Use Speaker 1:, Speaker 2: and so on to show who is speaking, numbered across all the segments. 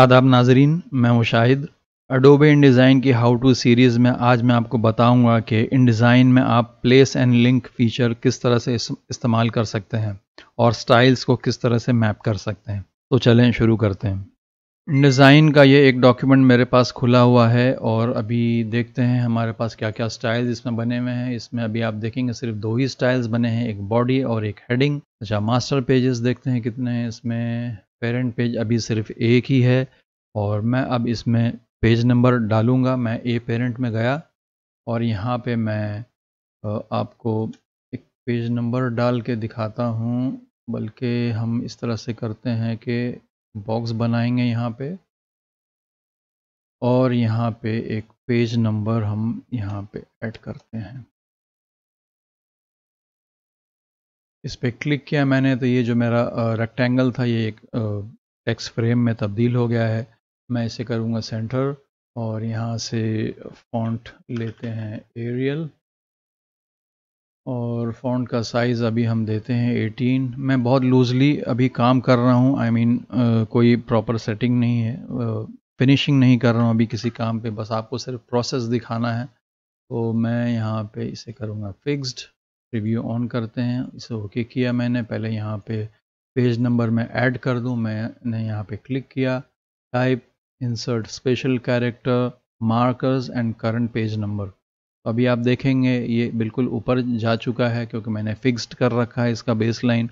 Speaker 1: आदाब नाजरीन मैं मुशाहिद अडोबे इन डिज़ाइन की हाउ टू सीरीज़ में आज मैं आपको बताऊंगा कि इन डिज़ाइन में आप प्लेस एंड लिंक फ़ीचर किस तरह से इस, इस्तेमाल कर सकते हैं और स्टाइल्स को किस तरह से मैप कर सकते हैं तो चलें शुरू करते हैं इन डिज़ाइन का ये एक डॉक्यूमेंट मेरे पास खुला हुआ है और अभी देखते हैं हमारे पास क्या क्या स्टाइल्स इसमें बने हुए हैं इसमें अभी आप देखेंगे सिर्फ दो ही स्टाइल्स बने हैं एक बॉडी और एक हेडिंग अच्छा मास्टर पेजेस देखते हैं कितने हैं इसमें पेरेंट पेज अभी सिर्फ एक ही है और मैं अब इसमें पेज नंबर डालूँगा मैं ए पेरेंट में गया और यहाँ पे मैं आपको एक पेज नंबर डाल के दिखाता हूँ बल्कि हम इस तरह से करते हैं कि बॉक्स बनाएंगे यहाँ पे और यहाँ पे एक पेज नंबर हम यहाँ पे ऐड करते हैं इस पर क्लिक किया मैंने तो ये जो मेरा रेक्टेंगल था ये एक टेक्स फ्रेम में तब्दील हो गया है मैं इसे करूँगा सेंटर और यहाँ से फॉन्ट लेते हैं एरियल और फॉन्ट का साइज़ अभी हम देते हैं 18 मैं बहुत लूजली अभी काम कर रहा हूँ आई मीन कोई प्रॉपर सेटिंग नहीं है फिनिशिंग नहीं कर रहा हूँ अभी किसी काम पे बस आपको सिर्फ प्रोसेस दिखाना है तो मैं यहाँ पे इसे करूँगा फिक्स्ड प्रीव्यू ऑन करते हैं इसे ओके किया मैंने पहले यहाँ पे पेज नंबर में ऐड कर दूँ मैंने यहाँ पे क्लिक किया type insert special character markers and current page number अभी आप देखेंगे ये बिल्कुल ऊपर जा चुका है क्योंकि मैंने फिक्स्ड कर रखा है इसका बेस लाइन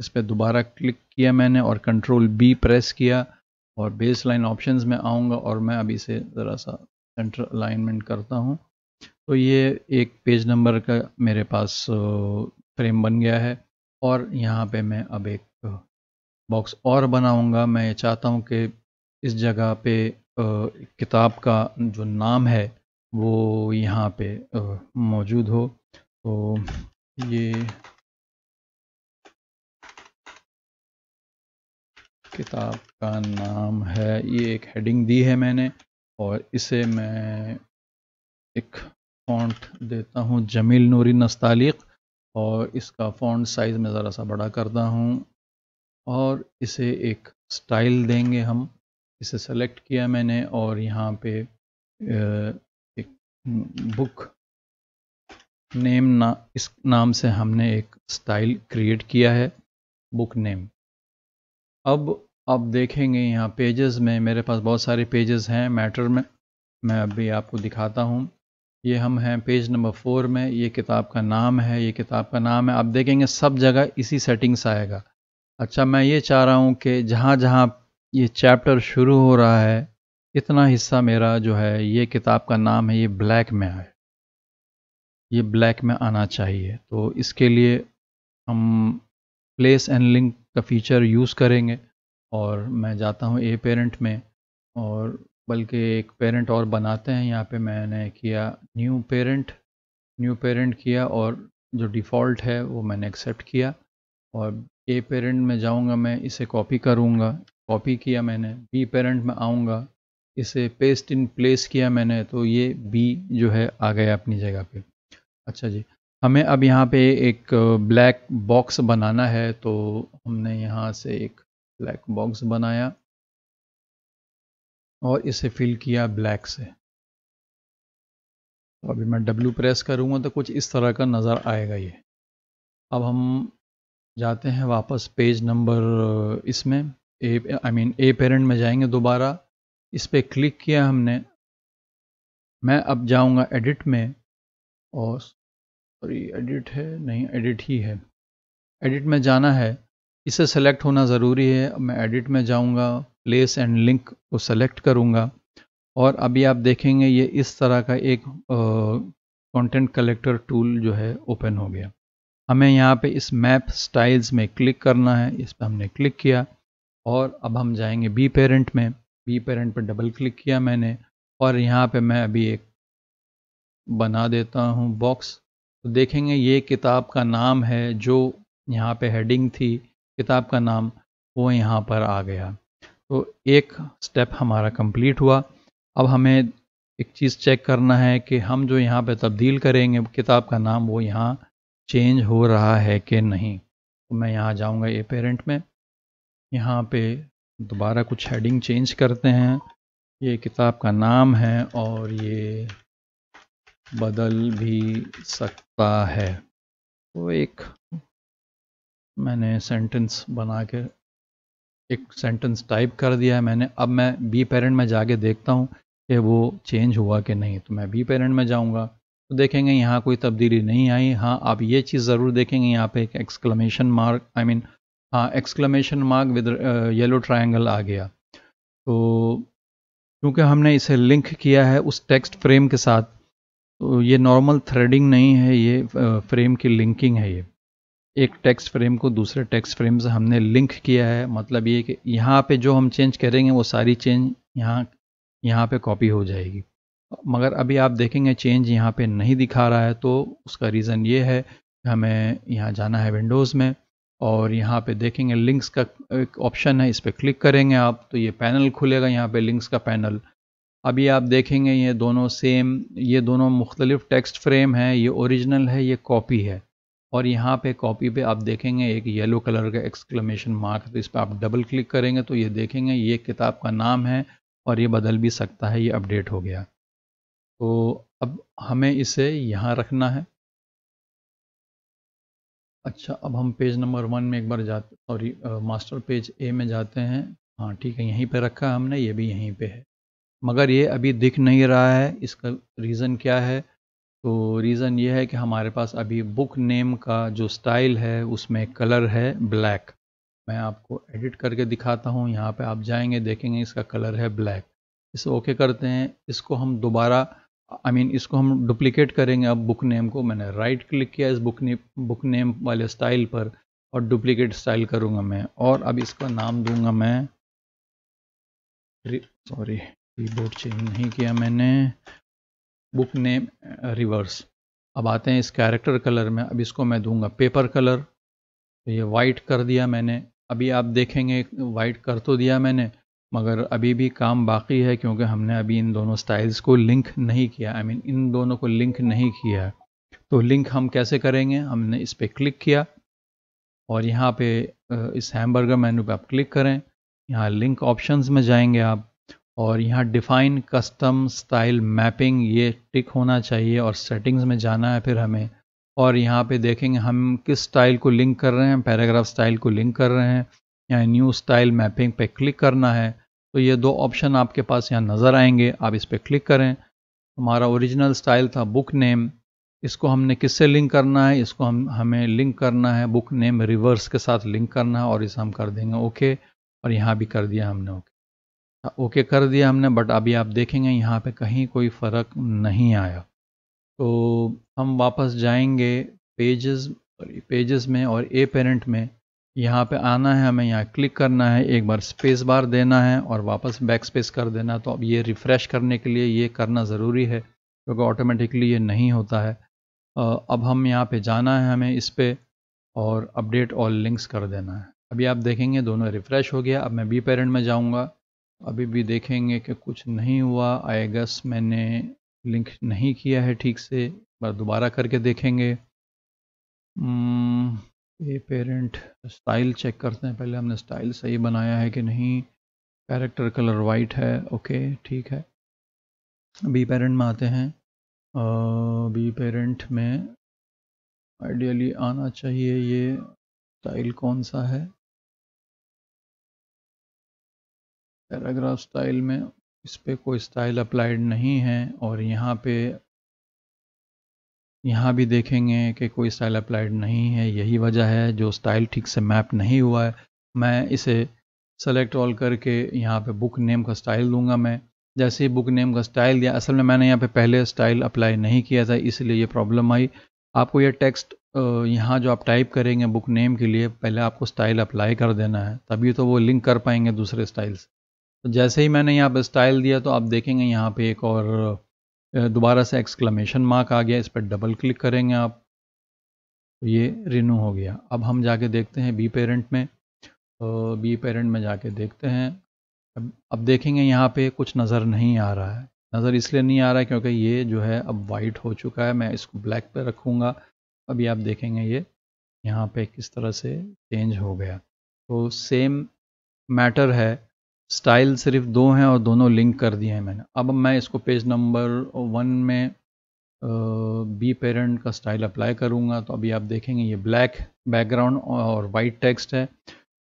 Speaker 1: इस पर दोबारा क्लिक किया मैंने और कंट्रोल बी प्रेस किया और बेस लाइन ऑप्शन में आऊँगा और मैं अभी इसे ज़रा सा सेंटर अलाइनमेंट करता हूँ तो ये एक पेज नंबर का मेरे पास फ्रेम बन गया है और यहाँ पे मैं अब एक बॉक्स और बनाऊंगा मैं ये चाहता हूँ कि इस जगह पे किताब का जो नाम है वो यहाँ पे मौजूद हो तो ये किताब का नाम है ये एक हेडिंग दी है मैंने और इसे मैं एक फॉन्ट देता हूँ जमील नूरी नस्तालिक और इसका फॉन्ट साइज़ में ज़रा सा बड़ा करता हूँ और इसे एक स्टाइल देंगे हम इसे सेलेक्ट किया मैंने और यहाँ पे एक बुक नेम ना इस नाम से हमने एक स्टाइल क्रिएट किया है बुक नेम अब आप देखेंगे यहाँ पेजेस में मेरे पास बहुत सारे पेजेस हैं मैटर में मैं अभी आपको दिखाता हूँ ये हम हैं पेज नंबर फोर में ये किताब का नाम है ये किताब का नाम है आप देखेंगे सब जगह इसी सेटिंग्स आएगा अच्छा मैं ये चाह रहा हूँ कि जहाँ जहाँ ये चैप्टर शुरू हो रहा है इतना हिस्सा मेरा जो है ये किताब का नाम है ये ब्लैक में आए ये ब्लैक में आना चाहिए तो इसके लिए हम प्लेस एंड लिंक का फीचर यूज़ करेंगे और मैं जाता हूँ ए पेरेंट में और बल्कि एक पेरेंट और बनाते हैं यहाँ पे मैंने किया न्यू पेरेंट न्यू पेरेंट किया और जो डिफ़ॉल्ट है वो मैंने एक्सेप्ट किया और ए पेरेंट में जाऊँगा मैं इसे कॉपी करूँगा कॉपी किया मैंने बी पेरेंट में आऊँगा इसे पेस्ट इन प्लेस किया मैंने तो ये बी जो है आ गया अपनी जगह पे अच्छा जी हमें अब यहाँ पे एक ब्लैक बॉक्स बनाना है तो हमने यहाँ से एक ब्लैक बॉक्स बनाया और इसे फिल किया ब्लैक से तो अभी मैं W प्रेस करूँगा तो कुछ इस तरह का नज़र आएगा ये अब हम जाते हैं वापस पेज नंबर इसमें ए आई मीन ए पेरेंट में जाएंगे दोबारा इस पर क्लिक किया हमने मैं अब जाऊंगा एडिट में और सॉरी एडिट है नहीं एडिट ही है एडिट में जाना है इसे सेलेक्ट होना ज़रूरी है मैं एडिट में जाऊंगा प्लेस एंड लिंक को सेलेक्ट करूँगा और अभी आप देखेंगे ये इस तरह का एक कंटेंट कलेक्टर टूल जो है ओपन हो गया हमें यहाँ पे इस मैप स्टाइल्स में क्लिक करना है इस पर हमने क्लिक किया और अब हम जाएंगे बी पेरेंट में बी पेरेंट पर डबल क्लिक किया मैंने और यहाँ पे मैं अभी एक बना देता हूँ बॉक्स तो देखेंगे ये किताब का नाम है जो यहाँ पे हेडिंग थी किताब का नाम वो यहाँ पर आ गया तो एक स्टेप हमारा कंप्लीट हुआ अब हमें एक चीज़ चेक करना है कि हम जो यहाँ पे तब्दील करेंगे किताब का नाम वो यहाँ चेंज हो रहा है कि नहीं तो मैं यहाँ जाऊँगा ए पेरेंट में यहाँ पे दोबारा कुछ हेडिंग चेंज करते हैं ये किताब का नाम है और ये बदल भी सकता है तो एक मैंने सेंटेंस बना के एक सेंटेंस टाइप कर दिया है मैंने अब मैं बी पेरेंट में जाके देखता हूँ कि वो चेंज हुआ कि नहीं तो मैं बी पेरेंट में जाऊँगा तो देखेंगे यहाँ कोई तब्दीली नहीं आई हाँ आप ये चीज़ ज़रूर देखेंगे यहाँ पे एक एक्सक्लमेशन मार्क आई मीन हाँ exclamation mark with yellow triangle आ गया तो क्योंकि हमने इसे लिंक किया है उस टेक्स्ट फ्रेम के साथ तो ये नॉर्मल थ्रेडिंग नहीं है ये फ्रेम uh, की लिंकिंग है ये एक टेक्स्ट फ्रेम को दूसरे टेक्स्ट फ्रेम से हमने लिंक किया है मतलब ये कि यहाँ पे जो हम चेंज करेंगे वो सारी चेंज यहाँ यहाँ पे कॉपी हो जाएगी मगर अभी आप देखेंगे चेंज यहाँ पे नहीं दिखा रहा है तो उसका रीज़न ये है हमें यहाँ जाना है विंडोज़ में और यहाँ पे देखेंगे लिंक्स का एक ऑप्शन है इस पर क्लिक करेंगे आप तो ये पैनल खुलेगा यहाँ पर लिंक्स का पैनल अभी आप देखेंगे ये दोनों सेम ये दोनों मुख्तलिफ टेक्स्ट फ्रेम हैं ये ओरिजिनल है ये कॉपी है और यहाँ पे कॉपी पे आप देखेंगे एक येलो कलर का एक्सक्लेमेशन मार्क तो इस पर आप डबल क्लिक करेंगे तो ये देखेंगे ये किताब का नाम है और ये बदल भी सकता है ये अपडेट हो गया तो अब हमें इसे यहाँ रखना है अच्छा अब हम पेज नंबर वन में एक बार जाते सॉरी मास्टर पेज ए में जाते हैं हाँ ठीक है यहीं पे रखा है हमने ये भी यहीं पे है मगर ये अभी दिख नहीं रहा है इसका रीज़न क्या है तो रीज़न ये है कि हमारे पास अभी बुक नेम का जो स्टाइल है उसमें कलर है ब्लैक मैं आपको एडिट करके दिखाता हूँ यहाँ पे आप जाएंगे देखेंगे इसका कलर है ब्लैक इसे ओके करते हैं इसको हम दोबारा आई मीन इसको हम डुप्लीकेट करेंगे अब बुक नेम को मैंने राइट क्लिक किया इस बुक ने बुक नेम वाले स्टाइल पर और डुप्लिकेट स्टाइल करूँगा मैं और अब इसका नाम दूंगा मैं सॉरी बोर्ड चेंज नहीं किया मैंने बुक नेम रिवर्स अब आते हैं इस कैरेक्टर कलर में अब इसको मैं दूंगा पेपर कलर तो ये वाइट कर दिया मैंने अभी आप देखेंगे वाइट कर तो दिया मैंने मगर अभी भी काम बाकी है क्योंकि हमने अभी इन दोनों स्टाइल्स को लिंक नहीं किया आई I मीन mean, इन दोनों को लिंक नहीं किया है तो लिंक हम कैसे करेंगे हमने इस पर क्लिक किया और यहाँ पे इस हैमबर्गर मेनू पे आप क्लिक करें यहाँ लिंक ऑप्शंस में जाएंगे आप और यहाँ डिफ़ाइन कस्टम स्टाइल मैपिंग ये टिक होना चाहिए और सेटिंग्स में जाना है फिर हमें और यहाँ पे देखेंगे हम किस स्टाइल को लिंक कर रहे हैं पैराग्राफ स्टाइल को लिंक कर रहे हैं या न्यू स्टाइल मैपिंग पे क्लिक करना है तो ये दो ऑप्शन आपके पास यहाँ नज़र आएंगे आप इस पर क्लिक करें हमारा ओरिजिनल स्टाइल था बुक नेम इसको हमने किससे लिंक करना है इसको हम हमें लिंक करना है बुक नेम रिवर्स के साथ लिंक करना है और इसे हम कर देंगे ओके और यहाँ भी कर दिया हमने ओके हाँ, ओके कर दिया हमने बट अभी आप देखेंगे यहाँ पे कहीं कोई फ़र्क नहीं आया तो हम वापस जाएंगे पेजेस पेजेस में और ए पेरेंट में यहाँ पे आना है हमें यहाँ क्लिक करना है एक बार स्पेस बार देना है और वापस बैक स्पेस कर देना तो अब ये रिफ़्रेश करने के लिए ये करना ज़रूरी है क्योंकि ऑटोमेटिकली ये नहीं होता है अब हम यहाँ पे जाना है हमें इस पर और अपडेट ऑल लिंक्स कर देना है अभी आप देखेंगे दोनों रिफ़्रेश हो गया अब मैं बी पेरेंट में जाऊँगा अभी भी देखेंगे कि कुछ नहीं हुआ आई गेस मैंने लिंक नहीं किया है ठीक से बार दोबारा करके देखेंगे हम्म, ये पेरेंट स्टाइल चेक करते हैं पहले हमने स्टाइल सही बनाया है कि नहीं कैरेक्टर कलर वाइट है ओके ठीक है बी पेरेंट में आते हैं बी पेरेंट में आइडियली आना चाहिए ये स्टाइल कौन सा है पैराग्राफ स्टाइल में इस पर कोई स्टाइल अप्लाइड नहीं है और यहाँ पे यहाँ भी देखेंगे कि कोई स्टाइल अप्लाइड नहीं है यही वजह है जो स्टाइल ठीक से मैप नहीं हुआ है मैं इसे सेलेक्ट ऑल करके यहाँ पे बुक नेम का स्टाइल दूंगा मैं जैसे ही बुक नेम का स्टाइल दिया असल में मैंने यहाँ पे पहले स्टाइल अप्लाई नहीं किया था इसलिए ये प्रॉब्लम आई आपको ये टेक्स्ट यहाँ जो आप टाइप करेंगे बुक नेम के लिए पहले आपको स्टाइल अप्लाई कर देना है तभी तो वो लिंक कर पाएंगे दूसरे स्टाइल से तो जैसे ही मैंने यहाँ पर स्टाइल दिया तो आप देखेंगे यहाँ पे एक और दोबारा से एक्सक्लमेशन मार्क आ गया इस पर डबल क्लिक करेंगे आप तो ये रिन्यू हो गया अब हम जाके देखते हैं बी पेरेंट में तो बी पेरेंट में जाके देखते हैं अब अब देखेंगे यहाँ पे कुछ नज़र नहीं आ रहा है नज़र इसलिए नहीं आ रहा है क्योंकि ये जो है अब वाइट हो चुका है मैं इसको ब्लैक पर रखूँगा अभी आप देखेंगे ये यहाँ पर किस तरह से चेंज हो गया तो सेम मैटर है स्टाइल सिर्फ दो हैं और दोनों लिंक कर दिए हैं मैंने अब मैं इसको पेज नंबर वन में बी पेरेंट का स्टाइल अप्लाई करूँगा तो अभी आप देखेंगे ये ब्लैक बैकग्राउंड और वाइट टेक्स्ट है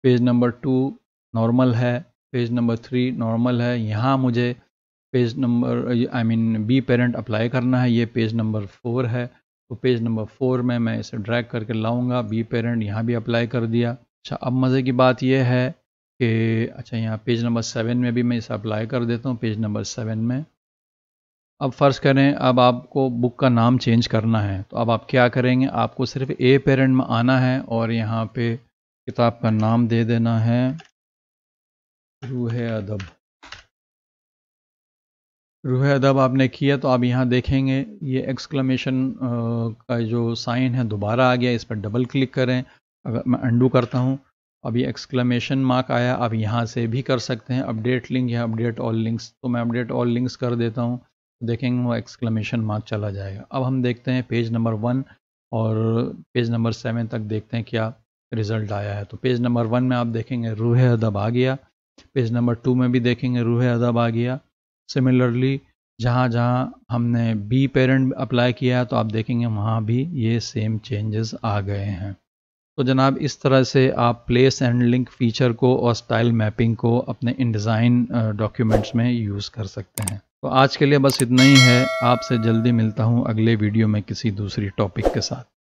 Speaker 1: पेज नंबर टू नॉर्मल है पेज नंबर थ्री नॉर्मल है यहाँ मुझे page number I mean B parent apply करना है ये पेज नंबर फोर है तो पेज नंबर फोर में मैं इसे ड्रैग करके लाऊंगा बी पेरेंट यहाँ भी अप्लाई कर दिया अच्छा अब मज़े की बात यह है कि अच्छा यहाँ पेज नंबर सेवन में भी मैं इसे अप्लाई कर देता हूँ पेज नंबर सेवन में अब फ़र्ज़ करें अब आपको बुक का नाम चेंज करना है तो अब आप क्या करेंगे आपको सिर्फ ए पेरेंट में आना है और यहाँ पे किताब का नाम दे देना है रूह अदब रूह अदब आपने किया तो आप यहाँ देखेंगे ये एक्सक्लमेशन का जो साइन है दोबारा आ गया इस पर डबल क्लिक करें अगर मैं अंडू करता हूँ अभी एक्सक्लेमेशन मार्क आया आप यहाँ से भी कर सकते हैं अपडेट लिंक या अपडेट ऑल लिंक्स तो मैं अपडेट ऑल लिंक्स कर देता हूँ देखेंगे वो एक्सक्लेमेशन मार्क चला जाएगा अब हम देखते हैं पेज नंबर वन और पेज नंबर सेवन तक देखते हैं क्या रिज़ल्ट आया है तो पेज नंबर वन में आप देखेंगे रूह अदब आ गया पेज नंबर टू में भी देखेंगे रूह अदब आ गया सिमिलरली जहाँ जहाँ हमने बी पेरेंट अप्लाई किया है तो आप देखेंगे वहाँ भी ये सेम चेंजेस आ गए हैं तो जनाब इस तरह से आप प्लेस एंड लिंक फ़ीचर को और स्टाइल मैपिंग को अपने इनडिज़ाइन डॉक्यूमेंट्स में यूज़ कर सकते हैं तो आज के लिए बस इतना ही है आपसे जल्दी मिलता हूँ अगले वीडियो में किसी दूसरी टॉपिक के साथ